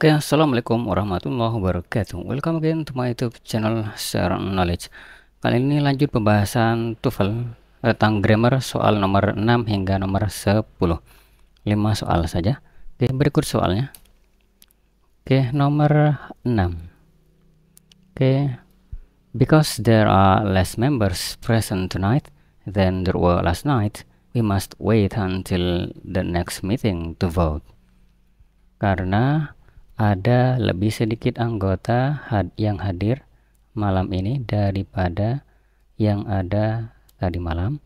Oke, okay, assalamualaikum warahmatullahi wabarakatuh. Welcome again to my YouTube channel Share Knowledge. Kali ini lanjut pembahasan TOEFL tentang grammar soal nomor 6 hingga nomor 10. 5 soal saja. Oke, okay, berikut soalnya. Oke, okay, nomor 6. Oke. Because there are less members present tonight than there were last night, we must wait until the next meeting to vote. Karena ada lebih sedikit anggota had yang hadir malam ini daripada yang ada tadi malam.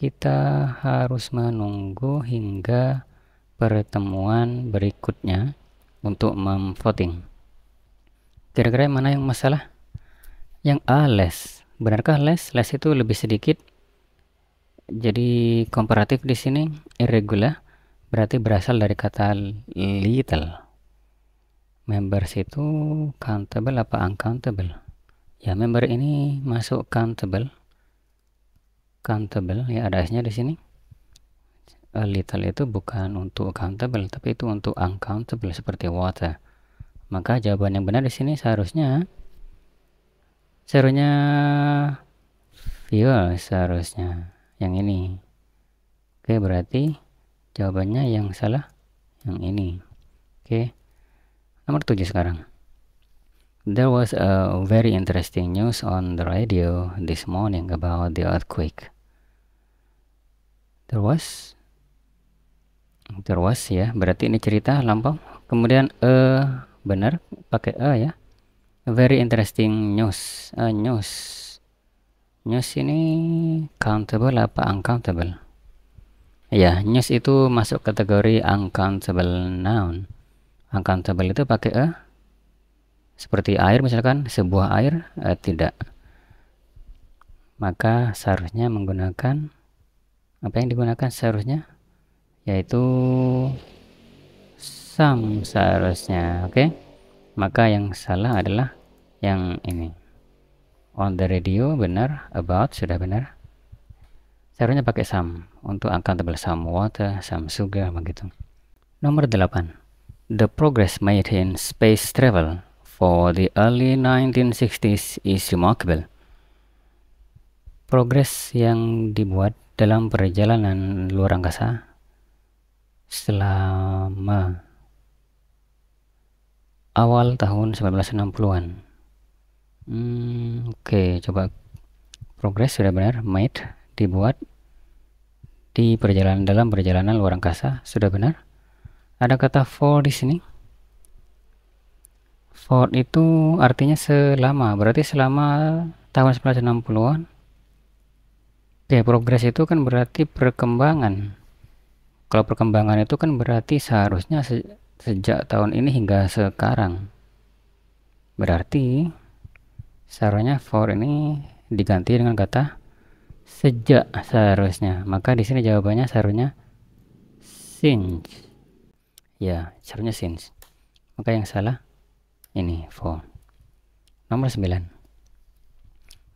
Kita harus menunggu hingga pertemuan berikutnya untuk memvoting. Kira-kira mana yang masalah? Yang A less. Benarkah less? Less itu lebih sedikit. Jadi komparatif di sini irregular berarti berasal dari kata little members itu countable apa uncountable ya member ini masuk countable countable ya ada S-nya di sini a little itu bukan untuk countable tapi itu untuk uncountable seperti water maka jawaban yang benar di sini seharusnya serunya fuel seharusnya yang ini oke berarti jawabannya yang salah yang ini oke Nomor 7 sekarang. There was a very interesting news on the radio this morning about the earthquake. There was There was ya, berarti ini cerita lampau. Kemudian e uh, benar pakai e uh, ya. A very interesting news. Uh, news. News ini countable apa uncountable? Ya, news itu masuk kategori uncountable noun. Uncountable itu pakai a. Eh, seperti air misalkan, sebuah air, a, eh, tidak. Maka seharusnya menggunakan, apa yang digunakan seharusnya? Yaitu sum seharusnya, oke? Okay? Maka yang salah adalah yang ini. On the radio benar, about sudah benar. Seharusnya pakai sum untuk uncountable sum water, sum sugar begitu. Nomor 8. The progress made in space travel for the early 1960s is remarkable. Progres yang dibuat dalam perjalanan luar angkasa selama awal tahun 1960-an. Hmm, Oke, okay, coba progres sudah benar, made dibuat di perjalanan dalam perjalanan luar angkasa sudah benar ada kata for di sini for itu artinya selama berarti selama tahun 1960-an oke progres itu kan berarti perkembangan kalau perkembangan itu kan berarti seharusnya se sejak tahun ini hingga sekarang berarti seharusnya for ini diganti dengan kata sejak seharusnya maka di sini jawabannya seharusnya since ya seharusnya since maka yang salah ini for nomor 9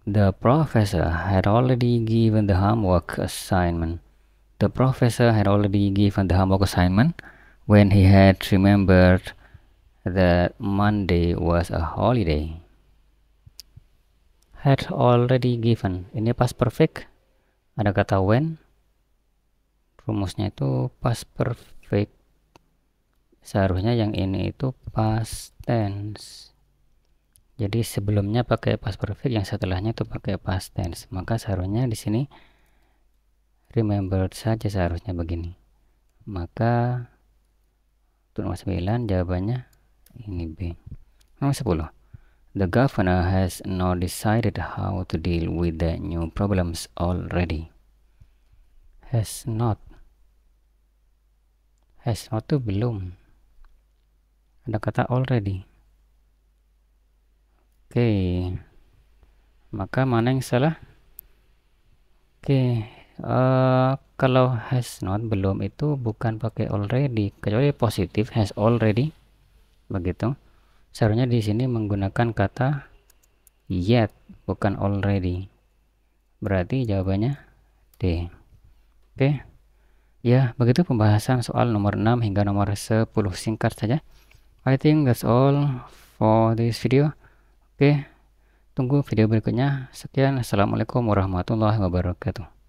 the professor had already given the homework assignment the professor had already given the homework assignment when he had remembered that Monday was a holiday had already given ini pas perfect ada kata when rumusnya itu pas perfect seharusnya yang ini itu past tense jadi sebelumnya pakai past perfect yang setelahnya itu pakai past tense maka seharusnya di sini remember saja seharusnya begini maka untuk nomor 9 jawabannya ini B nomor 10 The governor has not decided how to deal with the new problems already. Has not. Has not itu belum ada kata already oke okay. maka mana yang salah oke okay. uh, eh, kalau has not belum itu bukan pakai already kecuali positif has already begitu seharusnya di sini menggunakan kata yet bukan already berarti jawabannya D oke okay. ya begitu pembahasan soal nomor 6 hingga nomor 10 singkat saja I think that's all for this video. Oke, okay. tunggu video berikutnya. Sekian, Assalamualaikum warahmatullahi wabarakatuh.